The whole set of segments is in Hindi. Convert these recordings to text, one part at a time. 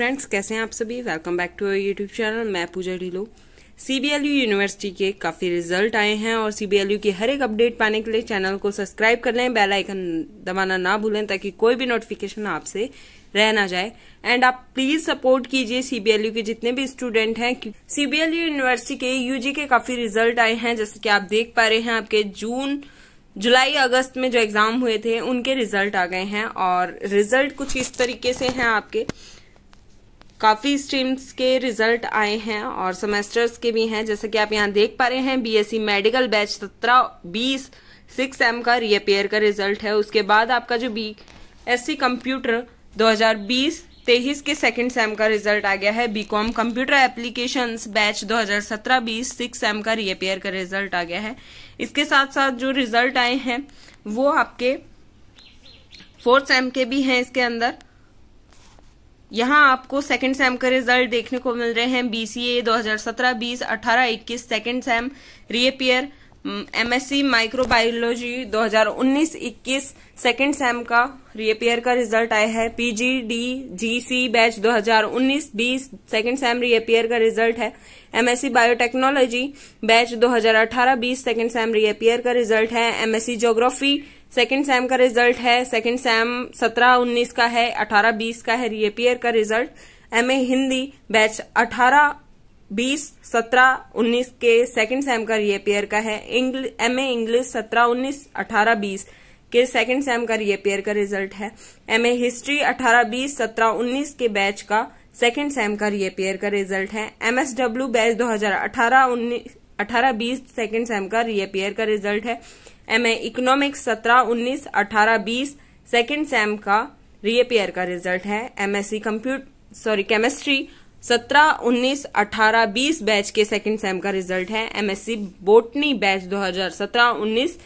फ्रेंड्स कैसे हैं आप सभी welcome back to our YouTube channel मैं पूजा ढिलो सीबीएलयू यूनिवर्सिटी के काफ़ी रिजल्ट आए हैं और सीबीएलयू की हर एक अपडेट पाने के लिए चैनल को सब्सक्राइब कर लें बेल आइकन दबाना ना भूलें ताकि कोई भी नोटिफिकेशन आपसे रह ना जाए एंड आप प्लीज सपोर्ट कीजिए सीबीएलयू के जितने भी स्टूडेंट हैं सीबीएलयू यूनिवर्सिटी के यूजी के काफ़ी रिजल्ट आए हैं जैसे कि आप देख पा रहे हैं आपके जून जुलाई अगस्त में जो एग्जाम हुए थे उनके रिजल्ट आ गए हैं और रिजल्ट कुछ इस तरीके से हैं आपके काफ़ी स्ट्रीम्स के रिजल्ट आए हैं और सेमेस्टर्स के भी हैं जैसे कि आप यहाँ देख पा रहे हैं बीएससी मेडिकल बैच सत्रह बीस सिक्स एम का रीअपेयर का रिजल्ट है उसके बाद आपका जो बी एस सी कंप्यूटर 2020 तेईस के सेकंड सेम का रिजल्ट आ गया है बीकॉम कंप्यूटर एप्लीकेशंस बैच 2017 बीस सिक्स सेम का रीअपेयर का रिजल्ट आ गया है इसके साथ साथ जो रिजल्ट आए हैं वो आपके फोर्थ सेम के भी हैं इसके अंदर यहाँ आपको सेकंड सेम का रिजल्ट देखने को मिल रहे हैं BCA 2017 20 18 21 second sem reappear MSc microbiology 2019 21 second sem का रीअपियर का रिजल्ट आया है PG D G C batch 2019 हजार सेकंड सैम रीअपियर का रिजल्ट है MSc biotechnology batch 2018 20 second sem reappear का रिजल्ट है एमएससी ज्योग्राफी सेकंड सैम का रिजल्ट है सेकेंड सैम सत्रह उन्नीस का है अठारह बीस का है रीअपियर का रिजल्ट एमए हिंदी बैच अठारह बीस सत्रह उन्नीस के सेकेंड सैम का रीअपियर का है एम ए इंग्लिश सत्रह उन्नीस अठारह बीस के सेकंड सैम का रीअपियर का रिजल्ट है एम ए हिस्ट्री अठारह बीस सत्रह उन्नीस के बैच का सेकेंड सैम का रीअपियर का रिजल्ट है एमएसडब्ल्यू बैच अठारह उन्नीस अठारह बीस सेकंड सैम का रीअपियर का रिजल्ट है एम ए इकोनॉमिक्स सत्रह उन्नीस अठारह बीस सेकेंड सेम का रीअपेयर का रिजल्ट है एमएससी कंप्यूट सॉरी केमिस्ट्री सत्रह उन्नीस अठारह बीस बैच के सेकंड सेम का रिजल्ट है एमएससी बोटनी बैच 2017 उन्नीस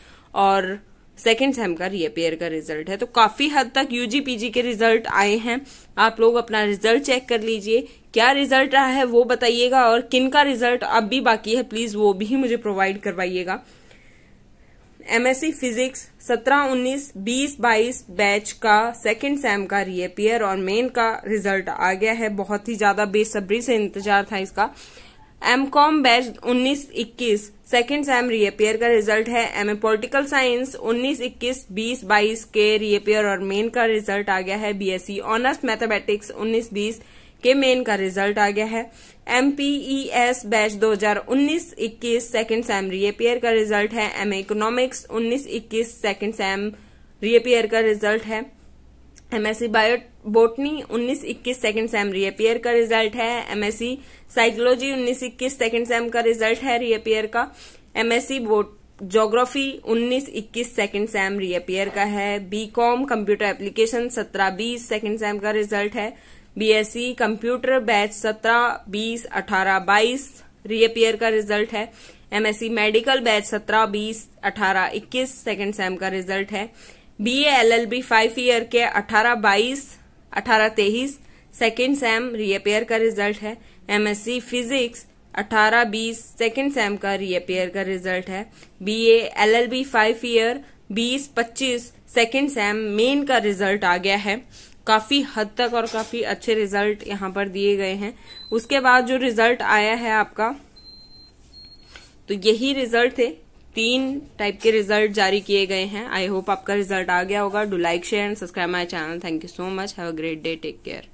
और सेकेंड सेम का रीअपेयर का रिजल्ट है तो काफी हद तक यूजी पीजी के रिजल्ट आए हैं आप लोग अपना रिजल्ट चेक कर लीजिए क्या रिजल्ट रहा है वो बताइएगा और किन का रिजल्ट अब भी बाकी है प्लीज वो भी मुझे प्रोवाइड करवाइएगा एमएससी फिजिक्स 17, 19, 20, 22 बैच का सेकंड सेम का रीअपियर और मेन का रिजल्ट आ गया है बहुत ही ज्यादा बेसब्री से इंतजार था इसका M com batch 19, 21 second sem reappear का रिजल्ट है एम ए पोलिटिकल साइंस 19, 21, 20, 22 के रीअपियर और मेन का रिजल्ट आ गया है बीएससी ऑनर्स मैथमेटिक्स उन्नीस बीस के मेन का रिजल्ट आ गया है M P S batch 2019-21 second sem reappear का रिजल्ट है M economics 19-21 second sem reappear का रिजल्ट है एमएससी बायो बोटनी उन्नीस इक्कीस सेकंड सेम रीअपेयर का रिजल्ट है एमएससी साइकोलॉजी उन्नीस इक्कीस सेकंड सेम का रिजल्ट है रीअपेयर e का MSc bot geography 19-21 second sem reappear का है BCom computer application 17-20 second sem का रिजल्ट है बीएससी कंप्यूटर बैच 17, 20, 18, 22 रीअपियर का रिजल्ट है MSc medical batch 17, 20, 18, 21 second sem का रिजल्ट है बीए एलएलबी फाइव ईयर के 18, 22, 18, 23 सेकेंड सेम रीअपियर का रिजल्ट है एमएससी फिजिक्स 18, 20 सेकेंड सेम का रीअपियर का रिजल्ट है BA LLB five year 20, 25 second sem main का रिजल्ट आ गया है काफी हद तक और काफी अच्छे रिजल्ट यहाँ पर दिए गए हैं उसके बाद जो रिजल्ट आया है आपका तो यही रिजल्ट थे तीन टाइप के रिजल्ट जारी किए गए हैं आई होप आपका रिजल्ट आ गया होगा do like share and subscribe my channel thank you so much have a great day take care